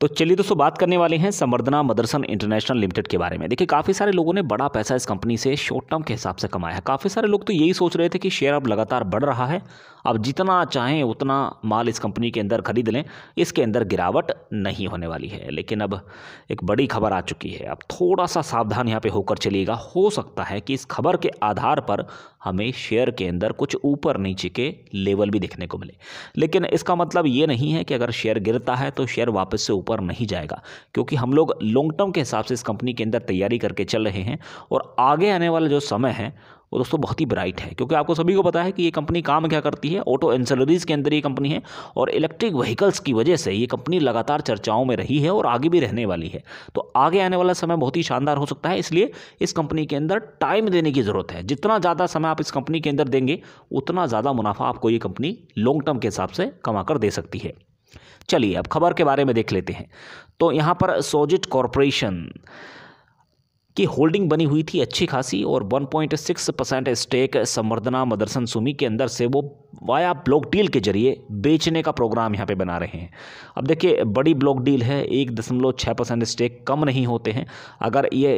तो चलिए दोस्तों बात करने वाले हैं संवर्धना मदरसन इंटरनेशनल लिमिटेड के बारे में देखिए काफ़ी सारे लोगों ने बड़ा पैसा इस कंपनी से शॉर्ट टर्म के हिसाब से कमाया है काफ़ी सारे लोग तो यही सोच रहे थे कि शेयर अब लगातार बढ़ रहा है अब जितना चाहें उतना माल इस कंपनी के अंदर खरीद लें इसके अंदर गिरावट नहीं होने वाली है लेकिन अब एक बड़ी खबर आ चुकी है अब थोड़ा सा सावधान यहाँ पर होकर चलिएगा हो सकता है कि इस खबर के आधार पर हमें शेयर के अंदर कुछ ऊपर नीचे के लेवल भी देखने को मिले लेकिन इसका मतलब ये नहीं है कि अगर शेयर गिरता है तो शेयर वापस से ऊपर नहीं जाएगा क्योंकि हम लोग लॉन्ग टर्म के हिसाब से इस कंपनी के अंदर तैयारी करके चल रहे हैं और आगे आने वाला जो समय है वो दोस्तों बहुत ही ब्राइट है क्योंकि आपको सभी को पता है कि ये कंपनी काम क्या करती है ऑटो एंसलरीज के अंदर ये कंपनी है और इलेक्ट्रिक व्हीकल्स की वजह से ये कंपनी लगातार चर्चाओं में रही है और आगे भी रहने वाली है तो आगे आने वाला समय बहुत ही शानदार हो सकता है इसलिए इस कंपनी के अंदर टाइम देने की ज़रूरत है जितना ज़्यादा समय आप इस कंपनी के अंदर देंगे उतना ज़्यादा मुनाफा आपको ये कंपनी लॉन्ग टर्म के हिसाब से कमा कर दे सकती है चलिए अब खबर के बारे में देख लेते हैं तो यहाँ पर सोजिट कॉरपोरेशन की होल्डिंग बनी हुई थी अच्छी खासी और 1.6 percent stake Samvardhana Motherson Sumi के अंदर से वो वाया ब्लॉक डील के जरिए बेचने का प्रोग्राम यहाँ पे बना रहे हैं अब देखिए बड़ी ब्लॉक डील है एक दशमलव छः परसेंट स्टेक कम नहीं होते हैं अगर ये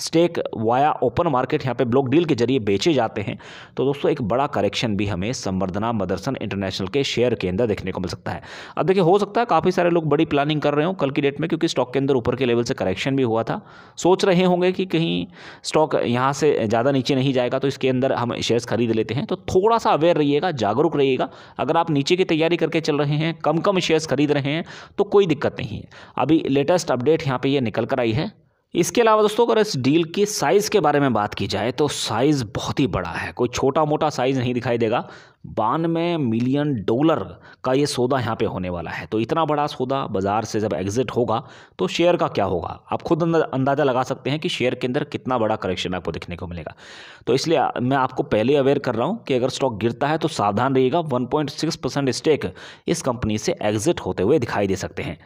स्टेक वाया ओपन मार्केट यहाँ पे ब्लॉक डील के जरिए बेचे जाते हैं तो दोस्तों एक बड़ा करेक्शन भी हमें संवर्धना मदरसन इंटरनेशनल के शेयर के अंदर देखने को मिल सकता है अब देखिए हो सकता है काफ़ी सारे लोग बड़ी प्लानिंग कर रहे हो कल की डेट में क्योंकि स्टॉक के अंदर ऊपर के लेवल से करेक्शन भी हुआ था सोच रहे होंगे कि कहीं स्टॉक यहाँ से ज़्यादा नीचे नहीं जाएगा तो इसके अंदर हम शेयर्स खरीद लेते हैं तो थोड़ा सा अवेयर रहिएगा जागरूक रहिएगा अगर आप नीचे की तैयारी करके चल रहे हैं कम कम शेयर्स खरीद रहे हैं तो कोई दिक्कत नहीं है अभी लेटेस्ट अपडेट यहाँ पर यह निकल कर आई है इसके अलावा दोस्तों अगर इस डील की साइज़ के बारे में बात की जाए तो साइज़ बहुत ही बड़ा है कोई छोटा मोटा साइज़ नहीं दिखाई देगा बानवे मिलियन डॉलर का ये सौदा यहाँ पे होने वाला है तो इतना बड़ा सौदा बाज़ार से जब एग्ज़िट होगा तो शेयर का क्या होगा आप खुद अंदाज़ा लगा सकते हैं कि शेयर के अंदर कितना बड़ा करेक्शन आपको देखने को मिलेगा तो इसलिए मैं आपको पहले अवेयर कर रहा हूँ कि अगर स्टॉक गिरता है तो सावधान रहिएगा वन परसेंट स्टेक इस कंपनी से एग्ज़िट होते हुए दिखाई दे सकते हैं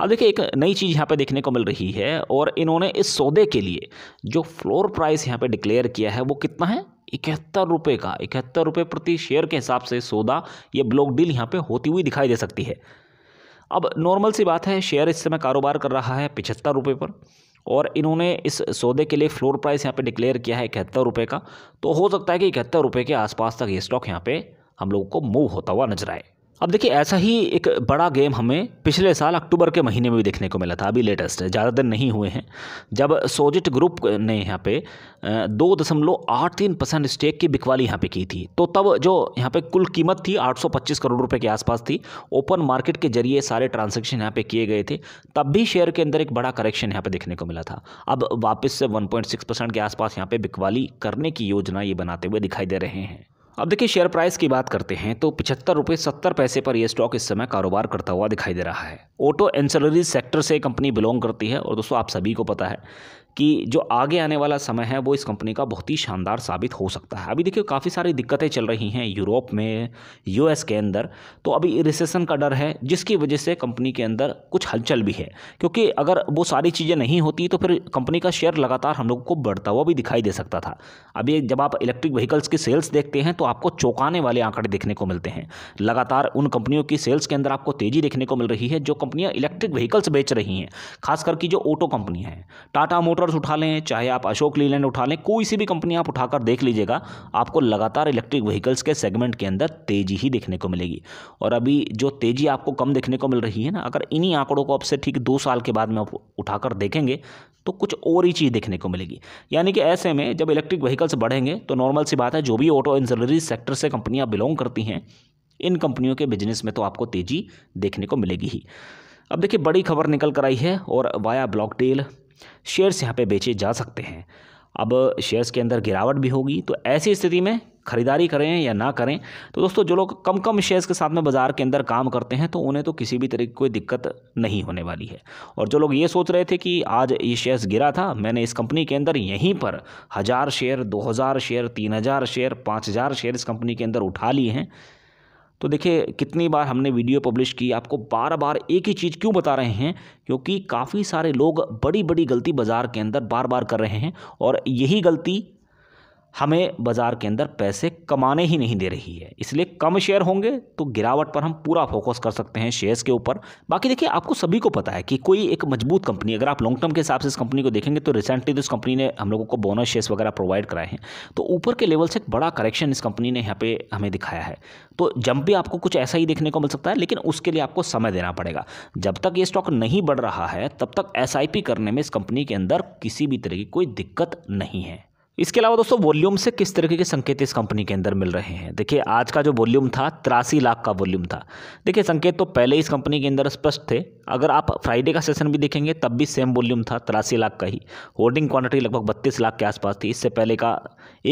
अब देखिए एक नई चीज़ यहाँ पे देखने को मिल रही है और इन्होंने इस सौदे के लिए जो फ्लोर प्राइस यहाँ पे डिक्लेयर किया है वो कितना है इकहत्तर रुपये का इकहत्तर रुपये प्रति शेयर के हिसाब से सौदा ये ब्लॉक डील यहाँ पे होती हुई दिखाई दे सकती है अब नॉर्मल सी बात है शेयर इस समय कारोबार कर रहा है पिछहत्तर रुपये पर और इन्होंने इस सौदे के लिए फ्लोर प्राइस यहाँ पे डिक्लेयर किया है इकहत्तर रुपये का तो हो सकता है कि इकहत्तर रुपये के आसपास तक ये स्टॉक यहाँ पे हम लोगों को मूव होता हुआ नजर आए अब देखिए ऐसा ही एक बड़ा गेम हमें पिछले साल अक्टूबर के महीने में भी देखने को मिला था अभी लेटेस्ट है ज़्यादा दिन नहीं हुए हैं जब सोजिट ग्रुप ने यहाँ पे दो दशमलव आठ तीन परसेंट स्टेक की बिकवाली यहाँ पे की थी तो तब जो यहाँ पे कुल कीमत थी 825 करोड़ रुपए के आसपास थी ओपन मार्केट के जरिए सारे ट्रांजेक्शन यहाँ पर किए गए थे तब भी शेयर के अंदर एक बड़ा करेक्शन यहाँ पर देखने को मिला था अब वापस से वन के आसपास यहाँ पर बिकवाली करने की योजना ये बनाते हुए दिखाई दे रहे हैं अब देखिए शेयर प्राइस की बात करते हैं तो पिछहत्तर रुपये सत्तर पैसे पर यह स्टॉक इस समय कारोबार करता हुआ दिखाई दे रहा है ऑटो एंसलरी सेक्टर से कंपनी बिलोंग करती है और दोस्तों आप सभी को पता है कि जो आगे आने वाला समय है वो इस कंपनी का बहुत ही शानदार साबित हो सकता है अभी देखिए काफ़ी सारी दिक्कतें चल रही हैं यूरोप में यूएस के अंदर तो अभी रिसेशन का डर है जिसकी वजह से कंपनी के अंदर कुछ हलचल भी है क्योंकि अगर वो सारी चीज़ें नहीं होती तो फिर कंपनी का शेयर लगातार हम लोगों को बढ़ता हुआ भी दिखाई दे सकता था अभी जब आप इलेक्ट्रिक व्हीकल्स की सेल्स देखते हैं तो आपको चौंकाने वाले आंकड़े देखने को मिलते हैं लगातार उन कंपनियों की सेल्स के अंदर आपको तेज़ी देखने को मिल रही है जो कंपनियाँ इलेक्ट्रिक व्हीकल्स बेच रही हैं खास करके जो ऑटो कंपनियाँ हैं टाटा मोटर मोटर्स उठा लें चाहे आप अशोक लीलैंड उठा लें कोई सी भी कंपनी आप उठाकर देख लीजिएगा आपको लगातार इलेक्ट्रिक व्हीकल्स के सेगमेंट के अंदर तेज़ी ही देखने को मिलेगी और अभी जो तेज़ी आपको कम देखने को मिल रही है ना अगर इन्हीं आंकड़ों को आपसे ठीक दो साल के बाद में आप उठाकर देखेंगे तो कुछ और ही चीज़ देखने को मिलेगी यानी कि ऐसे में जब इलेक्ट्रिक व्हीकल्स बढ़ेंगे तो नॉर्मल सी बात है जो भी ऑटो इंजलरी सेक्टर से कंपनियां बिलोंग करती हैं इन कंपनियों के बिजनेस में तो आपको तेज़ी देखने को मिलेगी ही अब देखिए बड़ी खबर निकल कर आई है और वाया ब्लॉक डील शेयर्स यहाँ पे बेचे जा सकते हैं अब शेयर्स के अंदर गिरावट भी होगी तो ऐसी स्थिति में खरीदारी करें या ना करें तो दोस्तों जो लोग कम कम शेयर्स के साथ में बाज़ार के अंदर काम करते हैं तो उन्हें तो किसी भी तरीके की कोई दिक्कत नहीं होने वाली है और जो लोग ये सोच रहे थे कि आज ये शेयर्स गिरा था मैंने इस कंपनी के अंदर यहीं पर हज़ार शेयर दो हज़ार शेयर तीन हज़ार शेयर पाँच हज़ार शेयर इस कंपनी के अंदर उठा लिए हैं तो देखिए कितनी बार हमने वीडियो पब्लिश की आपको बार बार एक ही चीज़ क्यों बता रहे हैं क्योंकि काफ़ी सारे लोग बड़ी बड़ी गलती बाज़ार के अंदर बार बार कर रहे हैं और यही गलती हमें बाज़ार के अंदर पैसे कमाने ही नहीं दे रही है इसलिए कम शेयर होंगे तो गिरावट पर हम पूरा फोकस कर सकते हैं शेयर्स के ऊपर बाकी देखिए आपको सभी को पता है कि कोई एक मजबूत कंपनी अगर आप लॉन्ग टर्म के हिसाब से इस कंपनी को देखेंगे तो रिसेंटली तो इस कंपनी ने हम लोगों को बोनस शेयर्स वगैरह प्रोवाइड कराए हैं तो ऊपर के लेवल से एक बड़ा करेक्शन इस कंपनी ने यहाँ पर हमें दिखाया है तो जब भी आपको कुछ ऐसा ही देखने को मिल सकता है लेकिन उसके लिए आपको समय देना पड़ेगा जब तक ये स्टॉक नहीं बढ़ रहा है तब तक एस करने में इस कंपनी के अंदर किसी भी तरह की कोई दिक्कत नहीं है इसके अलावा दोस्तों वॉल्यूम से किस तरीके के संकेत इस कंपनी के अंदर मिल रहे हैं देखिए आज का जो वॉल्यूम था तिरासी लाख का वॉल्यूम था देखिए संकेत तो पहले इस कंपनी के अंदर स्पष्ट थे अगर आप फ्राइडे का सेशन भी देखेंगे तब भी सेम वॉल्यूम था तिरासी लाख का ही होल्डिंग क्वांटिटी लगभग बत्तीस लाख के आसपास थी इससे पहले का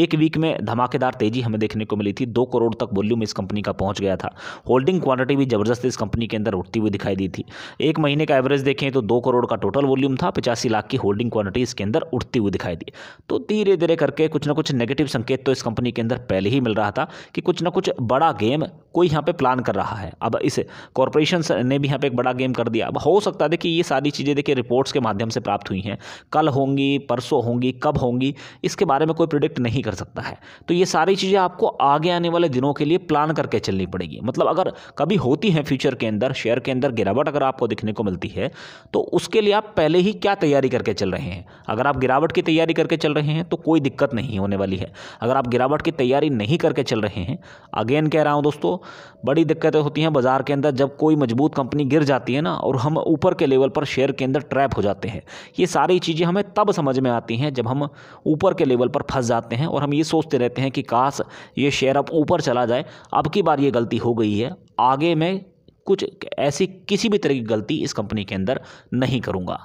एक वीक में धमाकेदार तेजी हमें देखने को मिली थी दो करोड़ तक वॉल्यूम इस कंपनी का पहुँच गया था होल्डिंग क्वांटिटी भी जबरदस्त इस कंपनी के अंदर उठती हुई दिखाई दी थी एक महीने का एवरेज देखें तो दो करोड़ का टोटल वॉल्यूम था पचासी लाख की होल्डिंग क्वांटिटी इसके अंदर उठती हुई दिखाई दी तो धीरे धीरे करके कुछ ना कुछ नेगेटिव संकेत तो इस कंपनी के अंदर पहले ही मिल रहा था कि कुछ ना कुछ बड़ा गेम कोई यहाँ पे प्लान कर रहा है अब इस कॉरपोरेशन ने भी यहाँ पे एक बड़ा गेम कर दिया अब हो सकता है देखिए ये सारी चीज़ें देखिए रिपोर्ट्स के माध्यम से प्राप्त हुई हैं कल होंगी परसों होंगी कब होंगी इसके बारे में कोई प्रिडिक्ट नहीं कर सकता है तो ये सारी चीज़ें आपको आगे आने वाले दिनों के लिए प्लान करके चलनी पड़ेगी मतलब अगर कभी होती हैं फ्यूचर के अंदर शेयर के अंदर गिरावट अगर आपको दिखने को मिलती है तो उसके लिए आप पहले ही क्या तैयारी करके चल रहे हैं अगर आप गिरावट की तैयारी करके चल रहे हैं तो कोई दिक्कत नहीं होने वाली है अगर आप गिरावट की तैयारी नहीं करके चल रहे हैं अगेन कह रहा हूँ दोस्तों बड़ी दिक्कतें होती हैं बाज़ार के अंदर जब कोई मजबूत कंपनी गिर जाती है ना और हम ऊपर के लेवल पर शेयर के अंदर ट्रैप हो जाते हैं ये सारी चीज़ें हमें तब समझ में आती हैं जब हम ऊपर के लेवल पर फंस जाते हैं और हम ये सोचते रहते हैं कि काश ये शेयर अब ऊपर चला जाए अब की बार ये गलती हो गई है आगे मैं कुछ ऐसी किसी भी तरह की गलती इस कंपनी के अंदर नहीं करूँगा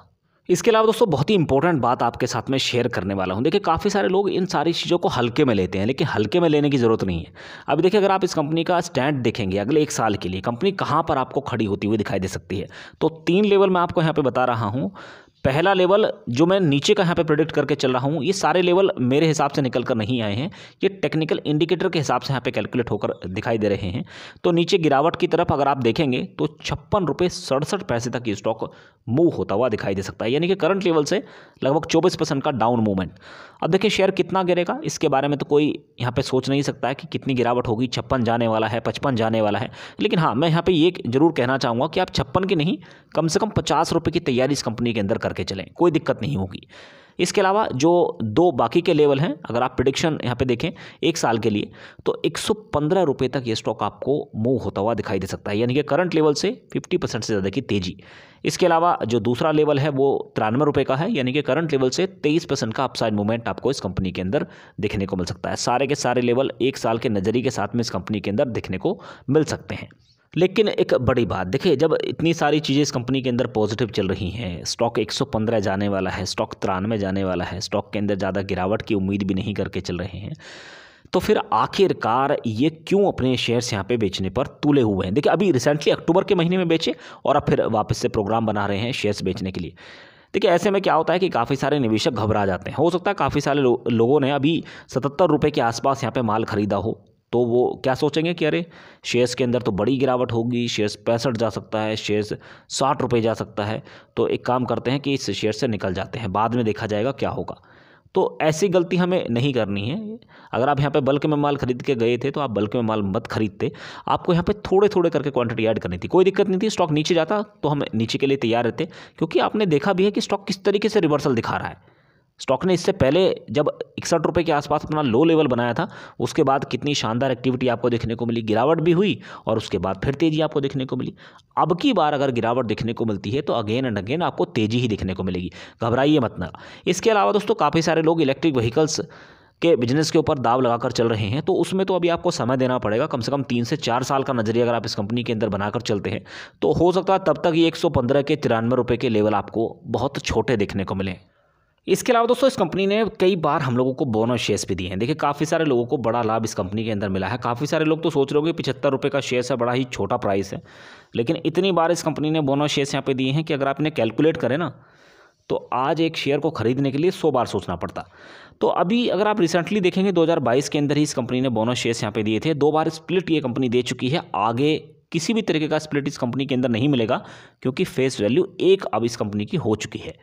इसके अलावा दोस्तों बहुत ही इंपॉर्टेंट बात आपके साथ में शेयर करने वाला हूँ देखिए काफ़ी सारे लोग इन सारी चीज़ों को हल्के में लेते हैं लेकिन हल्के में लेने की ज़रूरत नहीं है अभी देखिए अगर आप इस कंपनी का स्टैंड देखेंगे अगले एक साल के लिए कंपनी कहाँ पर आपको खड़ी होती हुई दिखाई दे सकती है तो तीन लेवल मैं आपको यहाँ पर बता रहा हूँ पहला लेवल जो मैं नीचे का यहाँ पे प्रोडिक्ट करके चल रहा हूँ ये सारे लेवल मेरे हिसाब से निकल कर नहीं आए हैं ये टेक्निकल इंडिकेटर के हिसाब से यहाँ पे कैलकुलेट होकर दिखाई दे रहे हैं तो नीचे गिरावट की तरफ अगर आप देखेंगे तो छप्पन रुपये सड़सठ पैसे तक ये स्टॉक मूव होता हुआ दिखाई दे सकता है यानी कि करंट लेवल से लगभग चौबीस परसेंट का डाउन मूवमेंट अब देखिए शेयर कितना गिरेगा इसके बारे में तो कोई यहाँ पर सोच नहीं सकता है कि कितनी गिरावट होगी छप्पन जाने वाला है पचपन जाने वाला है लेकिन हाँ मैं यहाँ पर ये जरूर कहना चाहूँगा कि आप छप्पन की नहीं कम से कम पचास रुपये की तैयारी इस कंपनी के अंदर करके चलें कोई दिक्कत नहीं होगी इसके अलावा जो दो बाकी के लेवल हैं अगर आप प्रिडिक्शन यहाँ पे देखें एक साल के लिए तो एक रुपए तक ये स्टॉक आपको मूव होता हुआ दिखाई दे सकता है यानी कि करंट लेवल से 50 परसेंट से ज़्यादा की तेज़ी इसके अलावा जो दूसरा लेवल है वो तिरानवे रुपये का है यानी कि करंट लेवल से तेईस परसेंट का अपसाइड मूवमेंट आपको इस कंपनी के अंदर देखने को मिल सकता है सारे के सारे लेवल एक साल के नज़रिए के साथ में इस कंपनी के अंदर देखने को मिल सकते हैं लेकिन एक बड़ी बात देखिए जब इतनी सारी चीज़ें इस कंपनी के अंदर पॉजिटिव चल रही हैं स्टॉक 115 जाने वाला है स्टॉक तिरानवे जाने वाला है स्टॉक के अंदर ज़्यादा गिरावट की उम्मीद भी नहीं करके चल रहे हैं तो फिर आखिरकार ये क्यों अपने शेयर्स यहाँ पे बेचने पर तुले हुए हैं देखिए अभी रिसेंटली अक्टूबर के महीने में बेचे और अब फिर वापस से प्रोग्राम बना रहे हैं शेयर्स बेचने के लिए देखिए ऐसे में क्या होता है कि काफ़ी सारे निवेशक घबरा जाते हैं हो सकता है काफ़ी सारे लो, लोगों ने अभी सतहत्तर रुपये के आसपास यहाँ पे माल खरीदा हो तो वो क्या सोचेंगे कि अरे शेयर्स के अंदर तो बड़ी गिरावट होगी शेयर्स पैंसठ जा सकता है शेयर्स साठ रुपये जा सकता है तो एक काम करते हैं कि इस शेयर से निकल जाते हैं बाद में देखा जाएगा क्या होगा तो ऐसी गलती हमें नहीं करनी है अगर आप यहाँ पे बल्क में माल खरीद के गए थे तो आप बल्क में माल मत खरीदते आपको यहाँ पे थोड़े थोड़े करके क्वांटिटी ऐड करनी थी कोई दिक्कत नहीं थी स्टॉक नीचे जाता तो हम नीचे के लिए तैयार रहते क्योंकि आपने देखा भी है कि स्टॉक किस तरीके से रिवर्सल दिखा रहा है स्टॉक ने इससे पहले जब इकसठ रुपये के आसपास अपना लो लेवल बनाया था उसके बाद कितनी शानदार एक्टिविटी आपको देखने को मिली गिरावट भी हुई और उसके बाद फिर तेज़ी आपको देखने को मिली अब की बार अगर गिरावट देखने को मिलती है तो अगेन एंड अगेन आपको तेज़ी ही देखने को मिलेगी घबराइए मत ना इसके अलावा दोस्तों काफ़ी सारे लोग इलेक्ट्रिक व्हीकल्स के बिजनेस के ऊपर दाव लगाकर चल रहे हैं तो उसमें तो अभी आपको समय देना पड़ेगा कम से कम तीन से चार साल का नजरिया अगर आप इस कंपनी के अंदर बनाकर चलते हैं तो हो सकता है तब तक ये 115 के तिरानवे रुपये के लेवल आपको बहुत छोटे देखने को मिले इसके अलावा दोस्तों इस कंपनी ने कई बार हम लोगों को बोनस शेयर्स भी दिए हैं देखिए काफ़ी सारे लोगों को बड़ा लाभ इस कंपनी के अंदर मिला है काफ़ी सारे लोग तो सोच रहे हो कि पिछहत्तर रुपये का शेयर है बड़ा ही छोटा प्राइस है लेकिन इतनी बार इस कंपनी ने बोनस शेयर्स यहाँ पे दिए हैं कि अगर आप इन्हें कैलकुलेट करें ना तो आज एक शेयर को खरीदने के लिए सौ बार सोचना पड़ता तो अभी अगर आप रिसेंटली देखेंगे दो के अंदर ही इस कंपनी ने बोनस शेयर्स यहाँ पर दिए थे दो बार स्प्लिट ये कंपनी दे चुकी है आगे किसी भी तरीके का स्प्लिट इस कंपनी के अंदर नहीं मिलेगा क्योंकि फेस वैल्यू एक अब इस कंपनी की हो चुकी है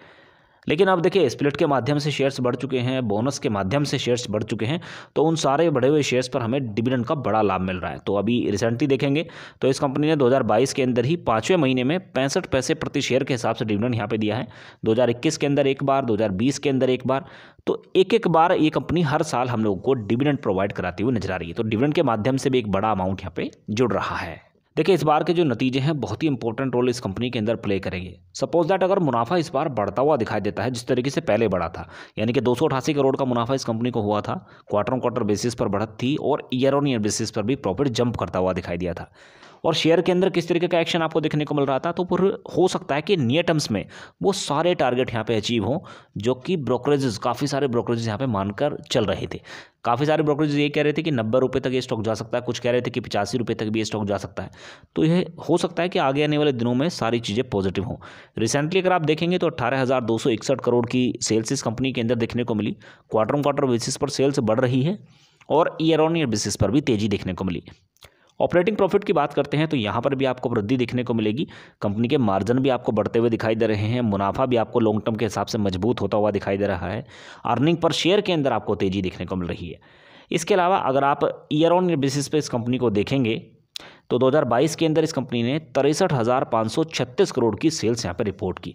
लेकिन अब देखिए स्प्लिट के माध्यम से शेयर्स बढ़ चुके हैं बोनस के माध्यम से शेयर्स बढ़ चुके हैं तो उन सारे बढ़े हुए शेयर्स पर हमें डिविडेंड का बड़ा लाभ मिल रहा है तो अभी रिसेंटली देखेंगे तो इस कंपनी ने 2022 के अंदर ही पाँचवें महीने में पैंसठ पैसे प्रति शेयर के हिसाब से डिविडेंड यहाँ पर दिया है दो के अंदर एक बार दो के अंदर एक बार तो एक एक बार ये कंपनी हर साल हम लोगों को डिविडेंड प्रोवाइड कराती हुई नजर आ रही है तो डिविडेंड के माध्यम से भी एक बड़ा अमाउंट यहाँ पर जुड़ रहा है देखिए इस बार के जो नतीजे हैं बहुत ही इंपॉर्टेंट रोल इस कंपनी के अंदर प्ले करेंगे सपोज दैट अगर मुनाफा इस बार बढ़ता हुआ दिखाई देता है जिस तरीके से पहले बढ़ा था यानी कि दो करोड़ का मुनाफा इस कंपनी को हुआ था क्वार्टर ऑन क्वार्टर बेसिस पर बढ़त थी और ईयर ऑन ईयर बेसिस पर भी प्रॉफिट जंप करता हुआ दिखाई दिया था और शेयर के अंदर किस तरीके का एक्शन आपको देखने को मिल रहा था तो फिर हो सकता है कि नियर टर्म्स में वो सारे टारगेट यहाँ पे अचीव हों जो कि ब्रोकरेजेस काफ़ी सारे ब्रोकरेजेस यहाँ पे मानकर चल रहे थे काफ़ी सारे ब्रोकरेज ये कह रहे थे कि नब्बे रुपये तक ये स्टॉक जा सकता है कुछ कह रहे थे कि पचासी रुपये तक भी ये स्टॉक जा सकता है तो यह हो सकता है कि आगे आने वाले दिनों में सारी चीज़ें पॉजिटिव हों रिसेंटली अगर आप देखेंगे तो अट्ठारह करोड़ की सेल्स इस कंपनी के अंदर देखने को मिली क्वार्टर ऑन क्वार्टर बेसिस पर सेल्स बढ़ रही है और ईयर ऑन ईयर बेसिस पर भी तेज़ी देखने को मिली ऑपरेटिंग प्रॉफिट की बात करते हैं तो यहाँ पर भी आपको वृद्धि देखने को मिलेगी कंपनी के मार्जिन भी आपको बढ़ते हुए दिखाई दे रहे हैं मुनाफा भी आपको लॉन्ग टर्म के हिसाब से मजबूत होता हुआ दिखाई दे रहा है अर्निंग पर शेयर के अंदर आपको तेज़ी देखने को मिल रही है इसके अलावा अगर आप ईयर ऑन ईयर बेसिस पर इस कंपनी को देखेंगे तो 2022 के अंदर इस कंपनी ने तिरसठ करोड़ की सेल्स यहाँ पर रिपोर्ट की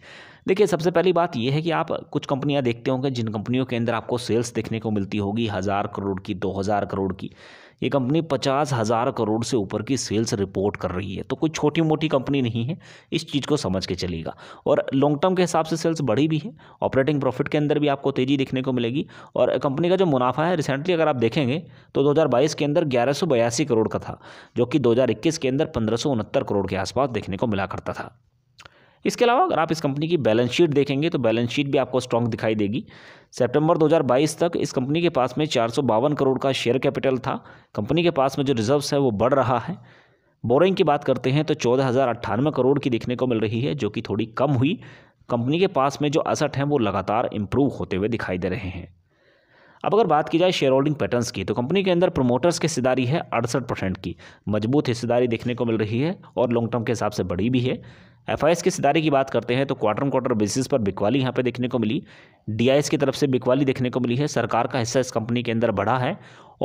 देखिए सबसे पहली बात यह है कि आप कुछ कंपनियाँ देखते होंगे जिन कंपनियों के अंदर आपको सेल्स देखने को मिलती होगी हज़ार करोड़ की दो हज़ार करोड़ की ये कंपनी पचास हज़ार करोड़ से ऊपर की सेल्स रिपोर्ट कर रही है तो कोई छोटी मोटी कंपनी नहीं है इस चीज़ को समझ के चलेगा और लॉन्ग टर्म के हिसाब से सेल्स बढ़ी भी है ऑपरेटिंग प्रॉफिट के अंदर भी आपको तेज़ी देखने को मिलेगी और कंपनी का जो मुनाफा है रिसेंटली अगर आप देखेंगे तो दो के अंदर ग्यारह करोड़ का था जो कि दो के अंदर पंद्रह करोड़ के आसपास देखने को मिला करता था इसके अलावा अगर आप इस कंपनी की बैलेंस शीट देखेंगे तो बैलेंस शीट भी आपको स्ट्रॉन्ग दिखाई देगी सितंबर 2022 तक इस कंपनी के पास में चार करोड़ का शेयर कैपिटल था कंपनी के पास में जो रिजर्व्स है वो बढ़ रहा है बोरिंग की बात करते हैं तो चौदह करोड़ की देखने को मिल रही है जो कि थोड़ी कम हुई कंपनी के पास में जो असट हैं वो लगातार इम्प्रूव होते हुए दिखाई दे रहे हैं अब अगर बात की जाए शेयर होल्डिंग पैटर्न्स की तो कंपनी के अंदर प्रोमोटर्स की हिस्सेदारी है अड़सठ परसेंट की मजबूत हिस्सेदारी देखने को मिल रही है और लॉन्ग टर्म के हिसाब से बड़ी भी है एफ आई की सिदारी की बात करते हैं तो क्वार्टर क्वार्टर बेसिस पर बिकवाली यहाँ पे देखने को मिली डी की तरफ से बिकवाली देखने को मिली है सरकार का हिस्सा इस कंपनी के अंदर बढ़ा है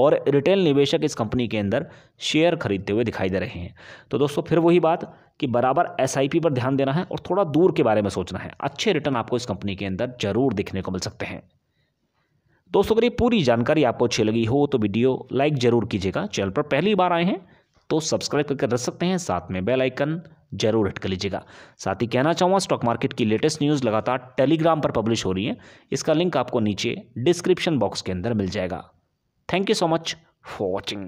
और रिटेल निवेशक इस कंपनी के अंदर शेयर खरीदते हुए दिखाई दे रहे हैं तो दोस्तों फिर वही बात कि बराबर एस पर ध्यान देना है और थोड़ा दूर के बारे में सोचना है अच्छे रिटर्न आपको इस कंपनी के अंदर जरूर देखने को मिल सकते हैं दोस्तों अगर ये पूरी जानकारी आपको अच्छी लगी हो तो वीडियो लाइक ज़रूर कीजिएगा चैनल पर पहली बार आए हैं तो सब्सक्राइब करके रख सकते हैं साथ में बेल आइकन जरूर हट कर लीजिएगा साथ ही कहना चाहूँगा स्टॉक मार्केट की लेटेस्ट न्यूज़ लगातार टेलीग्राम पर पब्लिश हो रही है इसका लिंक आपको नीचे डिस्क्रिप्शन बॉक्स के अंदर मिल जाएगा thank you so much for watching